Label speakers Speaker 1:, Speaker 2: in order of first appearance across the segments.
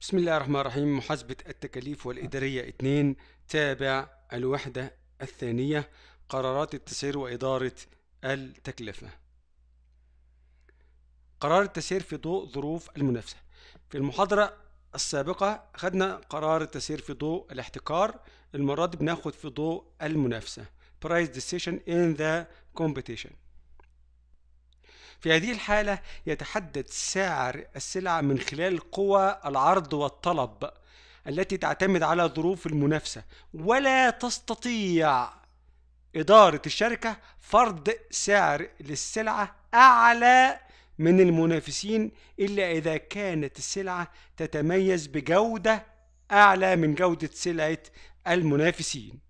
Speaker 1: بسم الله الرحمن الرحيم محاسبة التكاليف والإدارية 2 تابع الوحدة الثانية قرارات التسعير وإدارة التكلفة قرار التسعير في ضوء ظروف المنافسة في المحاضرة السابقة خدنا قرار التسعير في ضوء الاحتكار المرة دي بناخد في ضوء المنافسة Price Decision in the Competition في هذه الحالة يتحدد سعر السلعة من خلال قوى العرض والطلب التي تعتمد على ظروف المنافسة ولا تستطيع إدارة الشركة فرض سعر للسلعة أعلى من المنافسين إلا إذا كانت السلعة تتميز بجودة أعلى من جودة سلعة المنافسين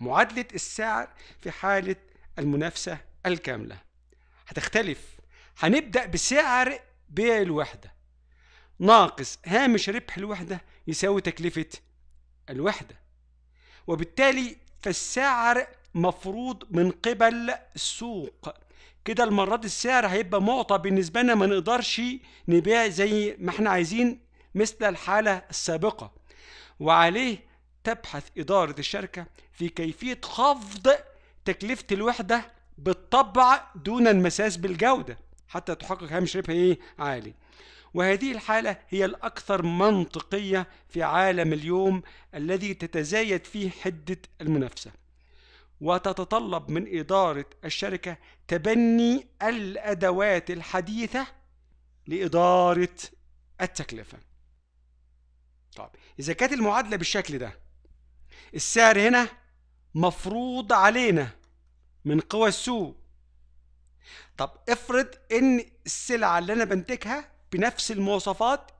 Speaker 1: معادلة السعر في حالة المنافسة الكاملة هتختلف هنبدأ بسعر بيع الوحدة ناقص هامش ربح الوحدة يساوي تكلفة الوحدة وبالتالي فالسعر مفروض من قبل السوق كده المرة دي السعر هيبقى معطى بالنسبة لنا ما نقدرش نبيع زي ما احنا عايزين مثل الحالة السابقة وعليه تبحث إدارة الشركة في كيفية خفض تكلفة الوحدة بالطبع دون المساس بالجودة حتى تحقق هامش ربح إيه عالي وهذه الحالة هي الأكثر منطقية في عالم اليوم الذي تتزايد فيه حدة المنافسة وتتطلب من إدارة الشركة تبني الأدوات الحديثة لإدارة التكلفة طيب إذا كانت المعادلة بالشكل ده السعر هنا مفروض علينا من قوى السوق طب افرض ان السلعة اللي انا بنتجها بنفس المواصفات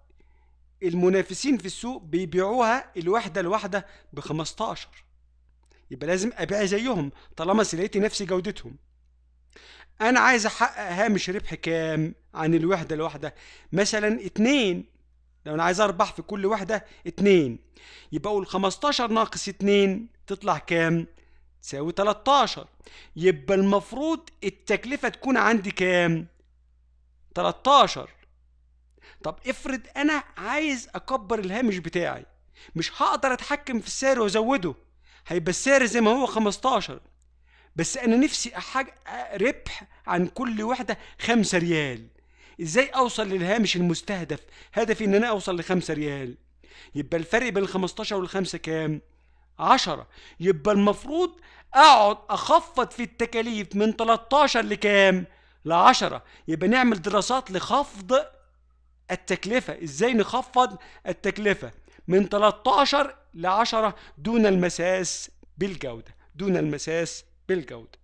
Speaker 1: المنافسين في السوق بيبيعوها الوحدة الواحدة بخمستاشر يبقى لازم ابيع زيهم طالما سلعتي نفس جودتهم انا عايز احقق هامش ربح كام عن الوحدة الواحدة مثلا اتنين لو انا عايز اربح في كل وحدة اتنين يبقى اقول خمستاشر ناقص اتنين تطلع كام تساوي 13 يبقى المفروض التكلفة تكون عندي كام 13 طب افرض انا عايز اكبر الهامش بتاعي مش هقدر اتحكم في السعر وازوده هيبقى السعر زي ما هو 15 بس انا نفسي أحاج... ربح عن كل واحدة 5 ريال ازاي اوصل للهامش المستهدف هدفي ان انا اوصل ل 5 ريال يبقى الفرق بين ال 15 وال 5 كام عشرة يبقى المفروض اقعد اخفض في التكاليف من 13 لكام ل 10 يبقى نعمل دراسات لخفض التكلفة ازاي نخفض التكلفة من 13 ل 10 دون المساس بالجودة دون المساس بالجودة